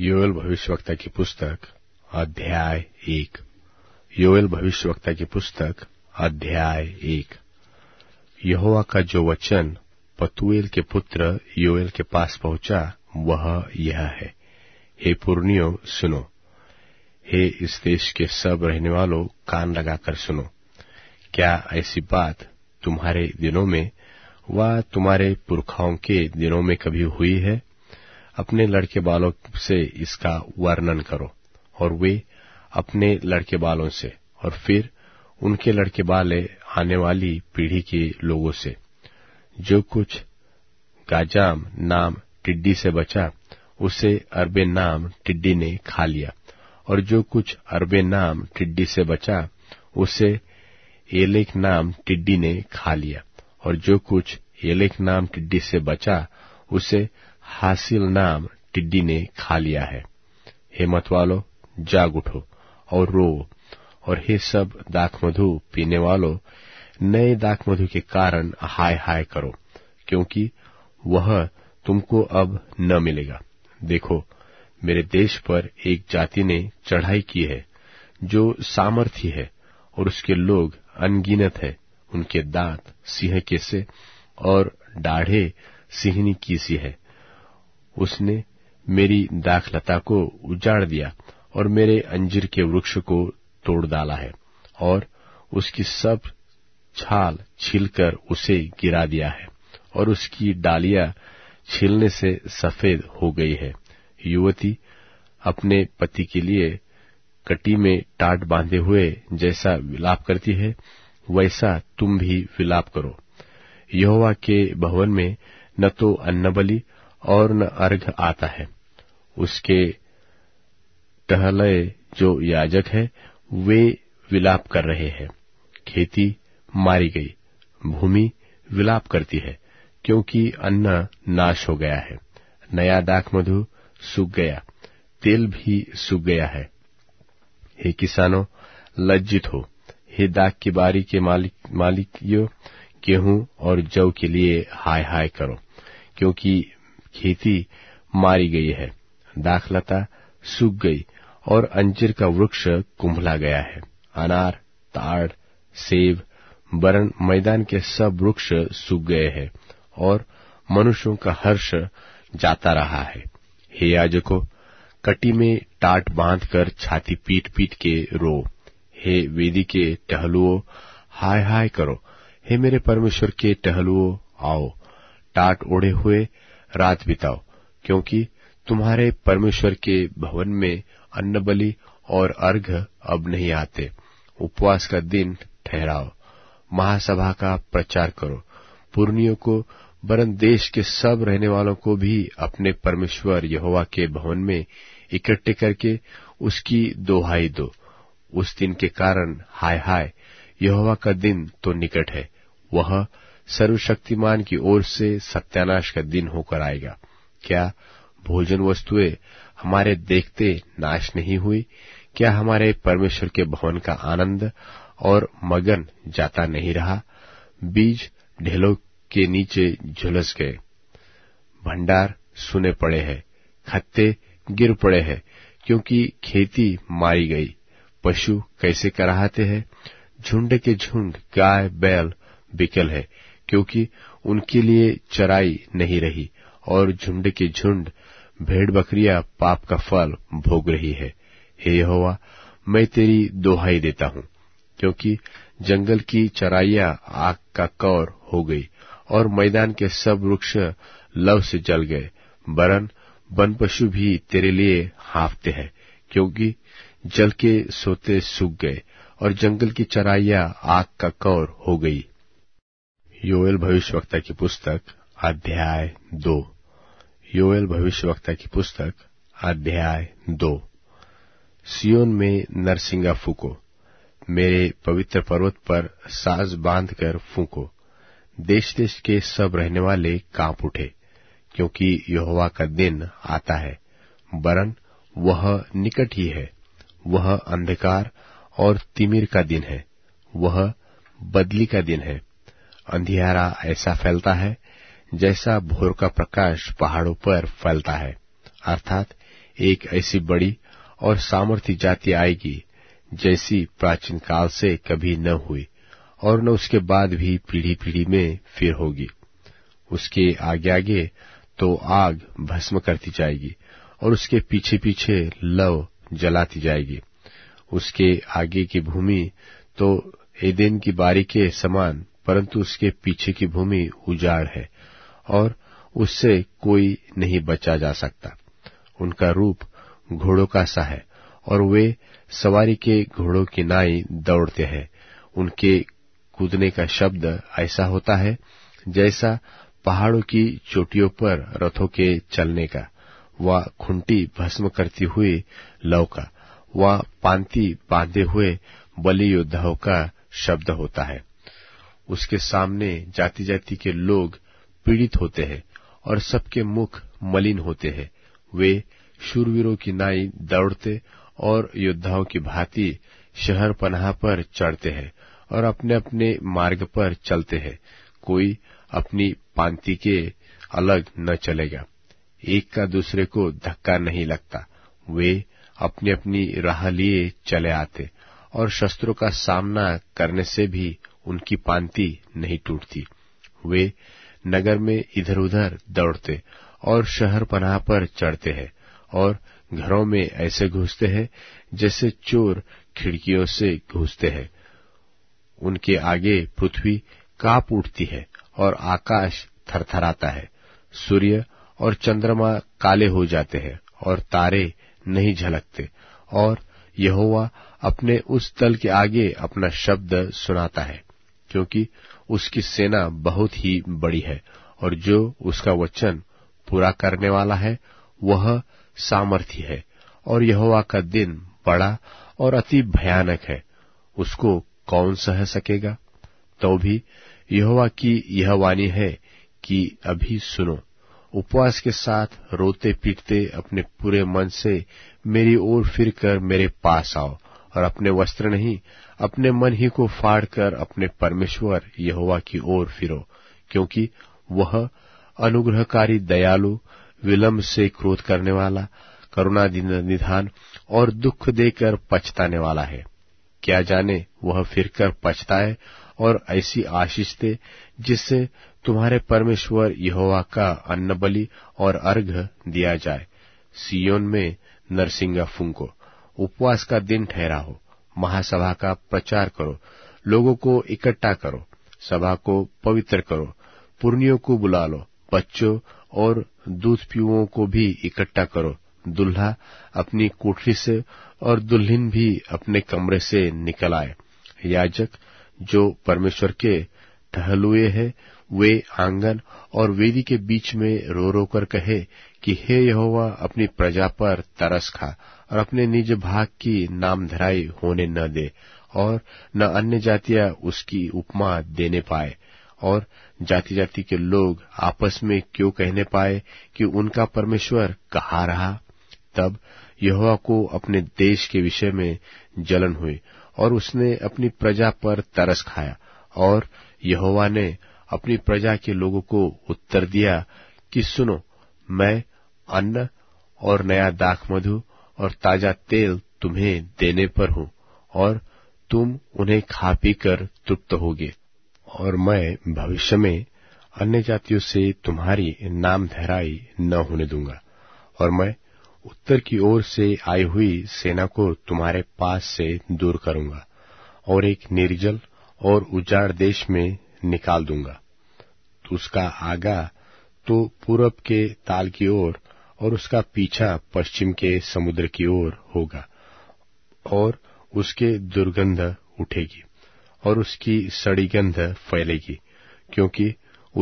योएल भविष्यवक्ता की पुस्तक अध्याय एक योएल भविष्यवक्ता की पुस्तक अध्याय एक यहोवा का जो वचन पतुएल के पुत्र योएल के पास पहुंचा वह यह है हे पूर्णियो सुनो हे इस देश के सब रहने वालों कान लगाकर सुनो क्या ऐसी बात तुम्हारे दिनों में व तुम्हारे पुरखाओं के दिनों में कभी हुई है अपने लड़के बालों से इसका वर्णन करो और वे अपने लड़के बालों से और फिर उनके लड़के बाले आने वाली पीढ़ी के लोगों से जो कुछ गाजाम नाम टिड्डी से बचा उसे अरबे नाम टिड्डी ने खा लिया और जो कुछ अरबे नाम टिड्डी से बचा उसे एलेख नाम टिड्डी ने खा लिया और जो कुछ एलेख नाम टिड्डी से बचा उसे हासिल नाम टिड्डी ने खा लिया है हे मत वालो जाग उठो और रो और हे सब दाख मधु पीने वालों नए दाख मधु के कारण हाय हाय करो क्योंकि वह तुमको अब न मिलेगा देखो मेरे देश पर एक जाति ने चढ़ाई की है जो सामर्थी है और उसके लोग अनगिनत है उनके दांत सिंह के से और डाढ़े सिंहनी की सी है उसने मेरी दाखलता को उजाड़ दिया और मेरे अंजीर के वृक्ष को तोड़ डाला है और उसकी सब छाल छीलकर उसे गिरा दिया है और उसकी डालियां छीलने से सफेद हो गई है युवती अपने पति के लिए कटी में टाट बांधे हुए जैसा विलाप करती है वैसा तुम भी विलाप करो यहोवा के भवन में न तो अन्नबली और न अर्घ आता है उसके टहलय जो याजक है वे विलाप कर रहे हैं खेती मारी गई भूमि विलाप करती है क्योंकि अन्न नाश हो गया है नया डाक मधु सूख गया तेल भी सूख गया है हे किसानों लज्जित हो हे दाग की बारी के मालिक मालिकियों गेहूं और जौ के लिए हाय हाय करो क्योंकि खेती मारी गई है दाखलता सूख गई और अंजीर का वृक्ष कुंभला गया है अनार ताड़ सेब बरन मैदान के सब वृक्ष सूख गए हैं और मनुष्यों का हर्ष जाता रहा है हे याजको कटी में टाट बांधकर छाती पीट पीट के रो हे वेदी के टहलुओ हाय हाय करो हे मेरे परमेश्वर के टहलुओ आओ टाट ओढ़े हुए रात बिताओ क्योंकि तुम्हारे परमेश्वर के भवन में अन्न बलि और अर्घ अब नहीं आते उपवास का दिन ठहराओ महासभा का प्रचार करो पूर्णियों को वरन देश के सब रहने वालों को भी अपने परमेश्वर यहोवा के भवन में इकट्ठे करके उसकी दोहाई दो उस दिन के कारण हाय हाय यहोवा का दिन तो निकट है वह सर्वशक्तिमान की ओर से सत्यानाश का दिन होकर आएगा क्या भोजन वस्तुएं हमारे देखते नाश नहीं हुई क्या हमारे परमेश्वर के भवन का आनंद और मगन जाता नहीं रहा बीज ढेलों के नीचे झुलस गए भंडार सुने पड़े हैं खत्ते गिर पड़े हैं क्योंकि खेती मारी गई पशु कैसे कराहते हैं झुंड के झुंड गाय बैल बिकल है क्योंकि उनके लिए चराई नहीं रही और झुंड के झुंड भेड़ बकरिया पाप का फल भोग रही है हे यहोवा मैं तेरी दोहाई देता हूँ क्योंकि जंगल की चराइया आग का कौर हो गई और मैदान के सब वृक्ष लव से जल गए बरन वन पशु भी तेरे लिए हाफते हैं क्योंकि जल के सोते सूख गए और जंगल की चराइया आग का कौर हो गई योएल भविष्यवक्ता की पुस्तक अध्याय दो योएल भविष्यवक्ता की पुस्तक अध्याय दो सियोन में नरसिंगा फूको मेरे पवित्र पर्वत पर साज बांधकर फूको देश देश के सब रहने वाले कांप उठे क्योंकि यहोवा का दिन आता है वरन वह निकट ही है वह अंधकार और तिमिर का दिन है वह बदली का दिन है अंधियारा ऐसा फैलता है जैसा भोर का प्रकाश पहाड़ों पर फैलता है अर्थात एक ऐसी बड़ी और सामर्थ्य जाति आएगी जैसी प्राचीन काल से कभी न हुई और न उसके बाद भी पीढ़ी पीढ़ी में फिर होगी उसके आगे आगे तो आग भस्म करती जाएगी और उसके पीछे पीछे लव जलाती जाएगी उसके आगे की भूमि तो एदेन की बारी के समान परंतु उसके पीछे की भूमि उजाड़ है और उससे कोई नहीं बचा जा सकता उनका रूप घोड़ों का सा है और वे सवारी के घोड़ों की नाई दौड़ते हैं उनके कूदने का शब्द ऐसा होता है जैसा पहाड़ों की चोटियों पर रथों के चलने का व खुंटी भस्म करती हुई लव का व पांति बांधे हुए बलि योद्धाओं का शब्द होता है उसके सामने जाति जाति के लोग पीड़ित होते हैं और सबके मुख मलिन होते हैं वे शूरवीरों की नाई दौड़ते और योद्धाओं की भांति शहर पनाह पर चढ़ते हैं और अपने अपने मार्ग पर चलते हैं कोई अपनी पांति के अलग न चलेगा एक का दूसरे को धक्का नहीं लगता वे अपनी अपनी राह लिए चले आते और शस्त्रों का सामना करने से भी उनकी पांति नहीं टूटती वे नगर में इधर उधर दौड़ते और शहर पनाह पर चढ़ते हैं और घरों में ऐसे घुसते हैं जैसे चोर खिड़कियों से घुसते हैं उनके आगे पृथ्वी काप उठती है और आकाश थरथराता है सूर्य और चंद्रमा काले हो जाते हैं और तारे नहीं झलकते और यहोवा अपने उस दल के आगे अपना शब्द सुनाता है क्योंकि उसकी सेना बहुत ही बड़ी है और जो उसका वचन पूरा करने वाला है वह सामर्थ्य है और यहोवा का दिन बड़ा और अति भयानक है उसको कौन सह सकेगा तो भी यहोवा की यह वाणी है कि अभी सुनो उपवास के साथ रोते पीटते अपने पूरे मन से मेरी ओर फिरकर मेरे पास आओ और अपने वस्त्र नहीं अपने मन ही को फाड़कर अपने परमेश्वर यहोवा की ओर फिरो क्योंकि वह अनुग्रहकारी दयालु विलम्ब से क्रोध करने वाला करुणा निधान और दुख देकर पछताने वाला है क्या जाने वह फिरकर पछताए और ऐसी आशीष दे जिससे तुम्हारे परमेश्वर यहोवा का अन्न बलि और अर्घ दिया जाए सियोन में नरसिंह फूंको उपवास का दिन ठहराओ महासभा का प्रचार करो लोगों को इकट्ठा करो सभा को पवित्र करो पुर्णियों को बुला लो बच्चों और दूध पीओं को भी इकट्ठा करो दुल्हा अपनी कोठरी से और दुल्हन भी अपने कमरे से निकल आए याजक जो परमेश्वर के टहलुए हैं वे आंगन और वेदी के बीच में रो रो कर कहे कि हे यहोवा अपनी प्रजा पर तरस खा और अपने निज भाग की नामधराई होने न दे और न अन्य जातियां उसकी उपमा देने पाए और जाति जाति के लोग आपस में क्यों कहने पाए कि उनका परमेश्वर कहा रहा तब यहोवा को अपने देश के विषय में जलन हुई और उसने अपनी प्रजा पर तरस खाया और यहोवा ने अपनी प्रजा के लोगों को उत्तर दिया कि सुनो मैं अन्न और नया दाख मधु और ताजा तेल तुम्हें देने पर हूं और तुम उन्हें खा पी कर तृप्त होगे और मैं भविष्य में अन्य जातियों से तुम्हारी नाम धराई न होने दूंगा और मैं उत्तर की ओर से आई हुई सेना को तुम्हारे पास से दूर करूंगा और एक निर्जल और उजाड़ देश में निकाल दूंगा तो उसका आगा तो पूरब के ताल की ओर और उसका पीछा पश्चिम के समुद्र की ओर होगा और उसके दुर्गंध उठेगी और उसकी सड़ीगंध फैलेगी क्योंकि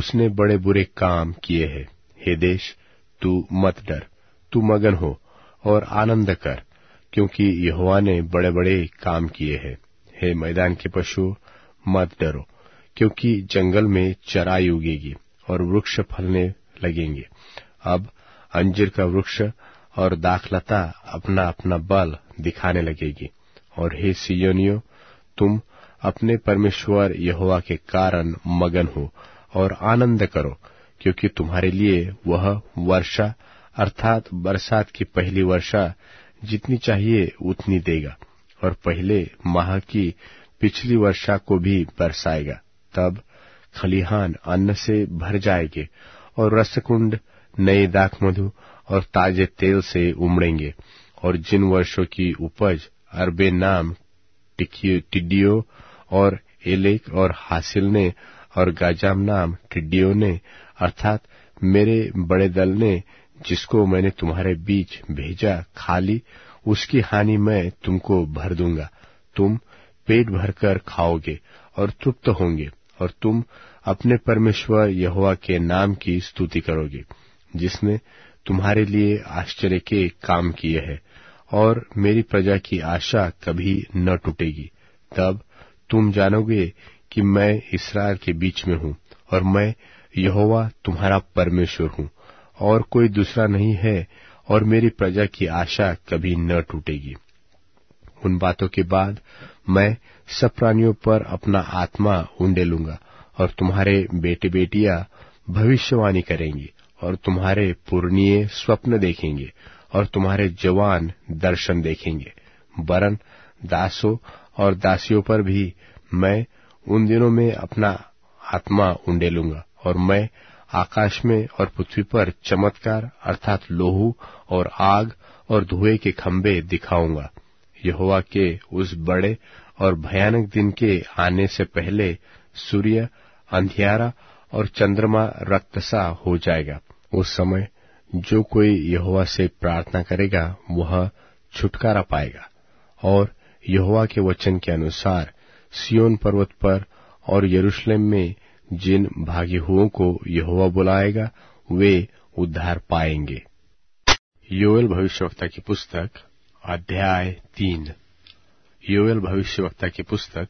उसने बड़े बुरे काम किए हैं हे देश तू मत डर तू मगन हो और आनंद कर क्योंकि यहोवा ने बड़े बड़े काम किए हैं हे मैदान के पशु मत डरो क्योंकि जंगल में चराई उगेगी और वृक्ष फलने लगेंगे अब अंजीर का वृक्ष और दाखलता अपना अपना बल दिखाने लगेगी और हे सियोनियो तुम अपने परमेश्वर यहोवा के कारण मगन हो और आनंद करो क्योंकि तुम्हारे लिए वह वर्षा अर्थात बरसात की पहली वर्षा जितनी चाहिए उतनी देगा और पहले माह की पिछली वर्षा को भी बरसाएगा तब खलिहान अन्न से भर जाएंगे और रसकुंड नए दाखमधु मधु और ताजे तेल से उमड़ेंगे और जिन वर्षों की उपज अरबे नाम टिड्डियों और एलेक और हासिल ने और गाजाम नाम टिड्डियों ने अर्थात मेरे बड़े दल ने जिसको मैंने तुम्हारे बीच भेजा खाली उसकी हानि मैं तुमको भर दूंगा तुम पेट भरकर खाओगे और तृप्त होंगे और तुम अपने परमेश्वर यहोवा के नाम की स्तुति करोगे जिसने तुम्हारे लिए आश्चर्य के काम किए हैं और मेरी प्रजा की आशा कभी न टूटेगी तब तुम जानोगे कि मैं इसराइल के बीच में हूं और मैं यहोवा तुम्हारा परमेश्वर हूं और कोई दूसरा नहीं है और मेरी प्रजा की आशा कभी न टूटेगी उन बातों के बाद मैं सब प्राणियों पर अपना आत्मा ऊंडे लूंगा और तुम्हारे बेटे बेटियां भविष्यवाणी करेंगी और तुम्हारे पूर्णीय स्वप्न देखेंगे और तुम्हारे जवान दर्शन देखेंगे वरन दासों और दासियों पर भी मैं उन दिनों में अपना आत्मा लूंगा और मैं आकाश में और पृथ्वी पर चमत्कार अर्थात लोहू और आग और धुएं के खम्भे दिखाऊंगा यहोवा के उस बड़े और भयानक दिन के आने से पहले सूर्य अंधियारा और चंद्रमा रक्तसा हो जाएगा उस समय जो कोई यहोवा से प्रार्थना करेगा वह छुटकारा पाएगा और यहोवा के वचन के अनुसार सियोन पर्वत पर और यरूशलेम में जिन भागी हुओं को यहोवा बुलाएगा वे उद्धार पाएंगे योएल भविष्यवक्ता की पुस्तक अध्याय तीन योएल भविष्यवक्ता की पुस्तक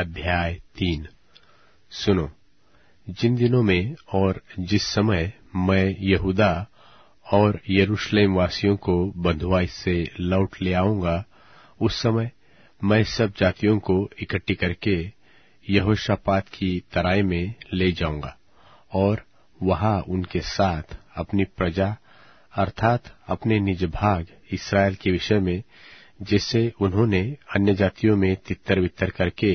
अध्याय तीन सुनो जिन दिनों में और जिस समय मैं यहूदा और यरूशलेम वासियों को बंधुआई से लौट ले आऊंगा उस समय मैं सब जातियों को इकट्ठी करके यहोशापात की तराई में ले जाऊंगा और वहां उनके साथ अपनी प्रजा अर्थात अपने निज भाग इसराइल के विषय में जिससे उन्होंने अन्य जातियों में तितर वितर करके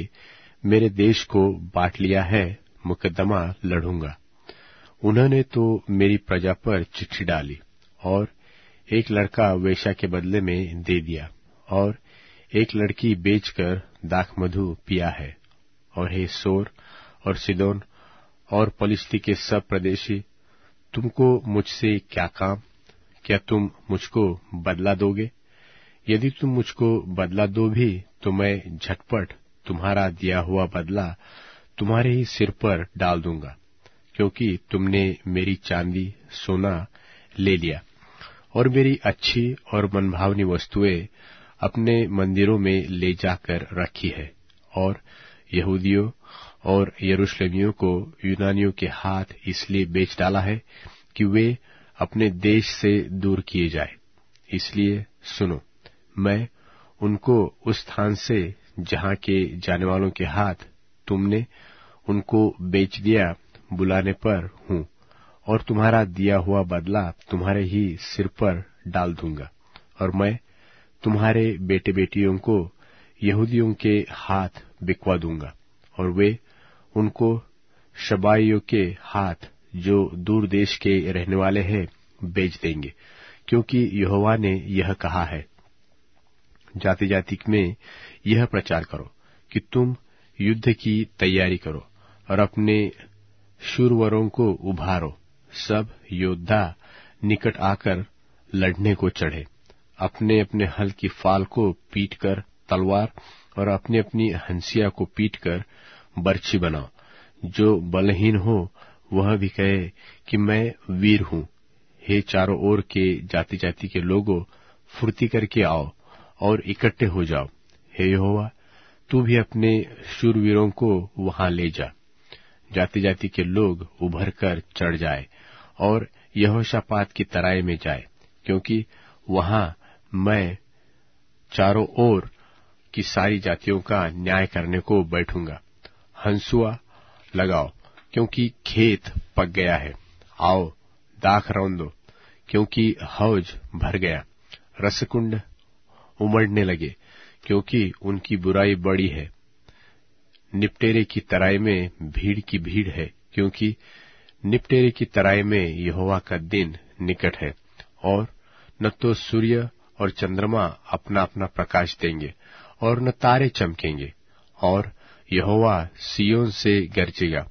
मेरे देश को बांट लिया है मुकदमा लड़ूंगा उन्होंने तो मेरी प्रजा पर चिट्ठी डाली और एक लड़का वेशा के बदले में दे दिया और एक लड़की बेचकर दाख मधु पिया है और हे सोर और सिदोन और पलिस्ती के सब प्रदेशी तुमको मुझसे क्या काम क्या तुम मुझको बदला दोगे यदि तुम मुझको बदला दो भी तो मैं झटपट तुम्हारा दिया हुआ बदला तुम्हारे ही सिर पर डाल दूंगा क्योंकि तुमने मेरी चांदी सोना ले लिया और मेरी अच्छी और मनभावनी वस्तुएं अपने मंदिरों में ले जाकर रखी है और यहूदियों और यरूशलेमियों को यूनानियों के हाथ इसलिए बेच डाला है कि वे अपने देश से दूर किए जाए इसलिए सुनो मैं उनको उस स्थान से जहां के जाने वालों के हाथ तुमने उनको बेच दिया बुलाने पर हूं और तुम्हारा दिया हुआ बदला तुम्हारे ही सिर पर डाल दूंगा और मैं तुम्हारे बेटे बेटियों को यहूदियों के हाथ बिकवा दूंगा और वे उनको शबाइयों के हाथ जो दूर देश के रहने वाले हैं बेच देंगे क्योंकि यहोवा ने यह कहा है जाति जाति में यह प्रचार करो कि तुम युद्ध की तैयारी करो और अपने शुरवरों को उभारो सब योद्धा निकट आकर लड़ने को चढ़े अपने अपने हल की फाल को पीटकर तलवार और अपनी अपनी हंसिया को पीटकर बर्छी बनाओ जो बलहीन हो वह भी कहे कि मैं वीर हूं हे चारों ओर के जाति जाति के लोगों फुर्ती करके आओ और इकट्ठे हो जाओ हे यहोवा तू भी अपने शूरवीरों को वहां ले जा जाति जाति के लोग उभर कर चढ़ जाए और यहोशापात की तराई में जाए क्योंकि वहां मैं चारों ओर की सारी जातियों का न्याय करने को बैठूंगा हंसुआ लगाओ क्योंकि खेत पक गया है आओ दाख रौंदो क्योंकि हौज भर गया रसकुंड उमड़ने लगे क्योंकि उनकी बुराई बड़ी है निपटेरे की तराई में भीड़ की भीड़ है क्योंकि निपटेरे की तराई में यहोवा का दिन निकट है और न तो सूर्य और चंद्रमा अपना अपना प्रकाश देंगे और न तारे चमकेंगे और यहोवा सियोन से गरजेगा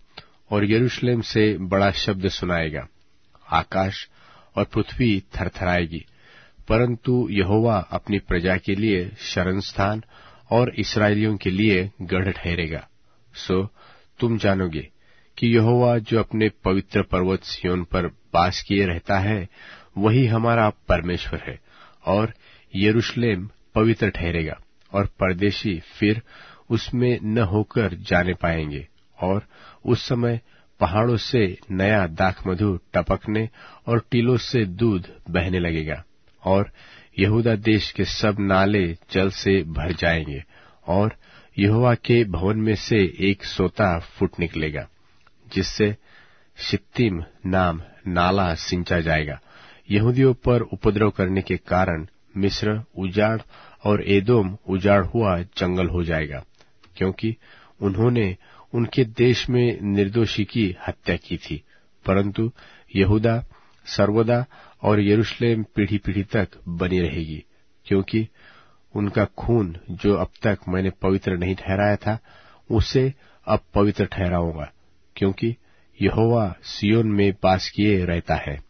और यरूशलेम से बड़ा शब्द सुनाएगा आकाश और पृथ्वी थरथराएगी परंतु यहोवा अपनी प्रजा के लिए शरण स्थान और इसराइलियों के लिए गढ़ ठहरेगा सो तुम जानोगे कि यहोवा जो अपने पवित्र पर्वत सियोन पर बास किए रहता है वही हमारा परमेश्वर है और यरूशलेम पवित्र ठहरेगा और परदेशी फिर उसमें न होकर जाने पाएंगे और उस समय पहाड़ों से नया दाखमधु टपकने और टीलों से दूध बहने लगेगा और यहूदा देश के सब नाले जल से भर जाएंगे और यहोवा के भवन में से एक सोता फूट निकलेगा जिससे शित्तीम नाम नाला सिंचा जाएगा यहूदियों पर उपद्रव करने के कारण मिस्र उजाड़ और एदोम उजाड़ हुआ जंगल हो जाएगा क्योंकि उन्होंने उनके देश में निर्दोषी की हत्या की थी परंतु यहूदा सर्वदा और यरूशलेम पीढ़ी पीढ़ी तक बनी रहेगी क्योंकि उनका खून जो अब तक मैंने पवित्र नहीं ठहराया था उसे अब पवित्र ठहराऊंगा क्योंकि यहोवा सियोन में पास किए रहता है